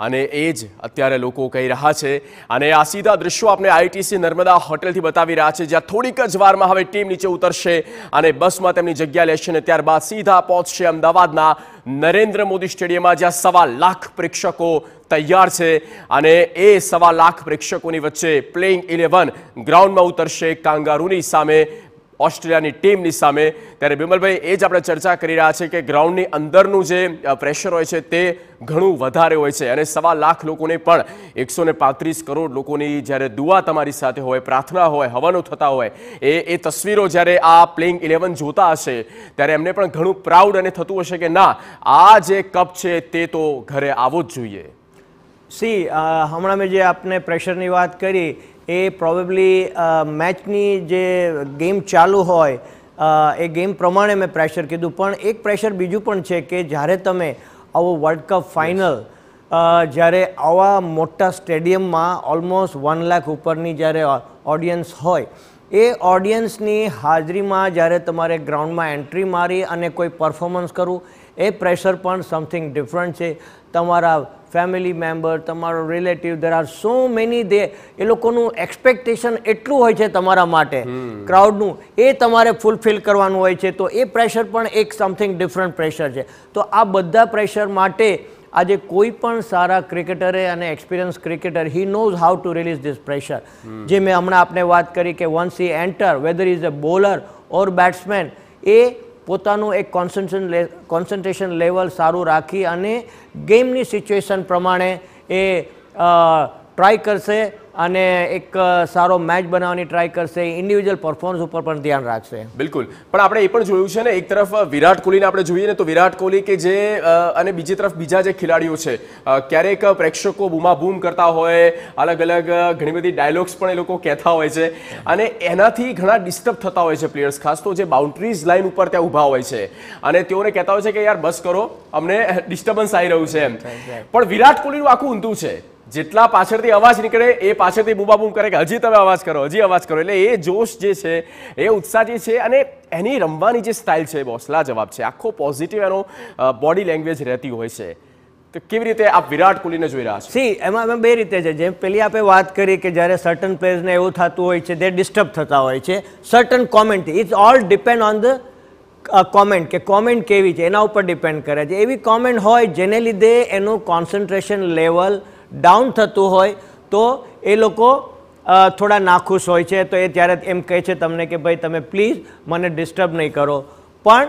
અને એ જ અત્યારે લોકો કહી રહ્યા છે અને આ સીધા દ્રશ્યો આપણે આઈટીસી નર્મદા હોટેલથી બતાવી રહ્યા છે જ્યાં થોડીક જ વારમાં હવે ટીમ નીચે ઉતરશે અને બસમાં તેમની જગ્યા લેશે અને ત્યારબાદ સીધા પહોંચશે અમદાવાદના નરેન્દ્ર મોદી સ્ટેડિયમમાં જ્યાં સવા લાખ પ્રેક્ષકો તૈયાર છે અને એ સવા લાખ પ્રેક્ષકોની વચ્ચે પ્લેઇંગ ઇલેવન ગ્રાઉન્ડમાં ઉતરશે કાંગારૂની સામે ઓસ્ટ્રેલિયાની ટીમની સામે ત્યારે બિમલભાઈ એ જ આપણે ચર્ચા કરી રહ્યા છે કે ગ્રાઉન્ડની અંદરનું જે પ્રેશર હોય છે તે ઘણું વધારે હોય છે અને સવા લાખ લોકોને પણ એકસો પાંત્રીસ કરોડ લોકોની જ્યારે દુઆ તમારી સાથે હોય પ્રાર્થના હોય હવનો થતા હોય એ એ તસવીરો જ્યારે આ પ્લેઇંગ ઇલેવન જોતા હશે ત્યારે એમને પણ ઘણું પ્રાઉડ અને થતું હશે કે ના આ જે કપ છે તે તો ઘરે આવવો જ જોઈએ સી હમણાં મેં જે આપને પ્રેશરની વાત કરી એ પ્રોબેબલી મેચની જે ગેમ ચાલુ હોય એ ગેમ પ્રમાણે મેં પ્રેશર કીધું પણ એક પ્રેશર બીજું પણ છે કે જ્યારે તમે આવો વર્લ્ડ કપ ફાઇનલ જ્યારે આવા મોટા સ્ટેડિયમમાં ઓલમોસ્ટ વન લાખ ઉપરની જ્યારે ઓડિયન્સ હોય એ ઓડિયન્સની હાજરીમાં જ્યારે તમારે ગ્રાઉન્ડમાં એન્ટ્રી મારી અને કોઈ પરફોર્મન્સ કરવું એ પ્રેશર પણ સમથિંગ ડિફરન્ટ છે તમારા ફેમિલી મેમ્બર તમારો relative there are so many they એ લોકોનું એક્સપેક્ટેશન એટલું હોય છે તમારા માટે ક્રાઉડનું એ તમારે ફૂલફિલ કરવાનું હોય છે તો એ પ્રેશર પણ એક સમથિંગ ડિફરન્ટ પ્રેશર છે તો આ બધા પ્રેશર માટે આજે કોઈ પણ સારા ક્રિકેટરે અને experience cricketer he knows how to release this pressure જે મેં હમણાં આપણે વાત કરી કે once he enter whether is a bowler or batsman એ પોતાનું એક કોન્સન્ટ્રેશન કોન્સન્ટ્રેશન લેવલ સારું રાખી અને ગેમની સિચ્યુએશન પ્રમાણે એ ટ્રાય કરશે અને એક સારો મેચ બનાવવાની ટ્રાય કરશે ઇન્ડિવિજ્યુઅલ પરફોર્મન્સ ઉપર પણ ધ્યાન રાખશે બિલકુલ પણ આપણે એ પણ જોયું છે ને એક તરફ વિરાટ કોહલીને આપણે જોઈએ ને તો વિરાટ કોહલી કે જે અને બીજી તરફ બીજા જે ખેલાડીઓ છે ક્યારેક પ્રેક્ષકો બૂમાબૂમ કરતા હોય અલગ અલગ ઘણી બધી ડાયલોગ્સ પણ એ લોકો કહેતા હોય છે અને એનાથી ઘણા ડિસ્ટર્બ થતા હોય છે પ્લેયર્સ ખાસ તો જે બાઉન્ડ્રીઝ લાઇન ઉપર ત્યાં ઊભા હોય છે અને તેઓને કહેતા હોય છે કે યાર બસ કરો અમને ડિસ્ટર્બન્સ આવી રહ્યું છે એમ પણ વિરાટ કોહલીનું આખું ઊંધું છે જેટલા પાછળથી અવાજ નીકળે એ પાછળથી બૂબાબૂમ કરે કે હજી તમે અવાજ કરો હજી અવાજ કરો એટલે એ જોશ જે છે એ ઉત્સાહ જે છે અને એની રમવાની જે સ્ટાઇલ છે બોસલા જવાબ છે આખો પોઝિટિવ એનો બોડી લેંગ્વેજ રહેતી હોય છે તો કેવી રીતે આપ વિરાટ કોહલીને જોઈ રહ્યા છો સી એમાં અમે બે રીતે છે જેમ પેલી આપણે વાત કરી કે જ્યારે સર્ટન પ્લેયર્સને એવું થતું હોય છે તે ડિસ્ટર્બ થતા હોય છે certain comment it's all depend on the comment કે કોમેન્ટ કેવી છે એના ઉપર ડિપેન્ડ કરે છે એવી કોમેન્ટ હોય જેને લીધે એનું કોન્સન્ટ્રેશન લેવલ ડાઉન થતું હોય તો એ લોકો થોડા નાખુશ હોય છે તો એ ત્યારે એમ કહે છે તમને કે ભાઈ તમે પ્લીઝ મને ડિસ્ટર્બ નહીં કરો પણ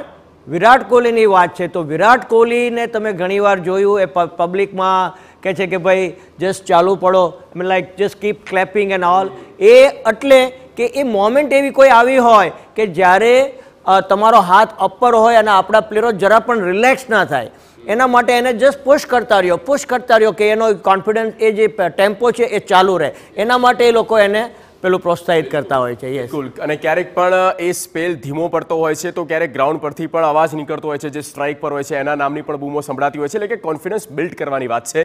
વિરાટ કોહલીની વાત છે તો વિરાટ કોહલીને તમે ઘણીવાર જોયું એ પબ્લિકમાં કહે છે કે ભાઈ જસ્ટ ચાલુ પડો mean like just keep clapping and all એ એટલે કે એ મોમેન્ટ એવી કોઈ આવી હોય કે જ્યારે તમારો હાથ અપર હોય અને આપણા પ્લેયરો જરા પણ રિલેક્સ ના થાય એના માટે એને જસ્ટ પુશ કરતા રહ્યો પુશ કરતા રહ્યો કે એનો કોન્ફિડન્સ એ જે ટેમ્પો છે એ ચાલુ રહે એના માટે એ લોકો એને પેલું પ્રોત્સાહિત કરતા હોય છે બિલકુલ અને ક્યારેક પણ એ સ્પેલ ધીમો પડતો હોય છે તો ક્યારેક ગ્રાઉન્ડ પરથી પણ અવાજ નીકળતો હોય છે જે સ્ટ્રાઇક પર હોય છે એના નામની પણ બૂમો સંભળાતી હોય છે એટલે કે કોન્ફિડન્સ બિલ્ડ કરવાની વાત છે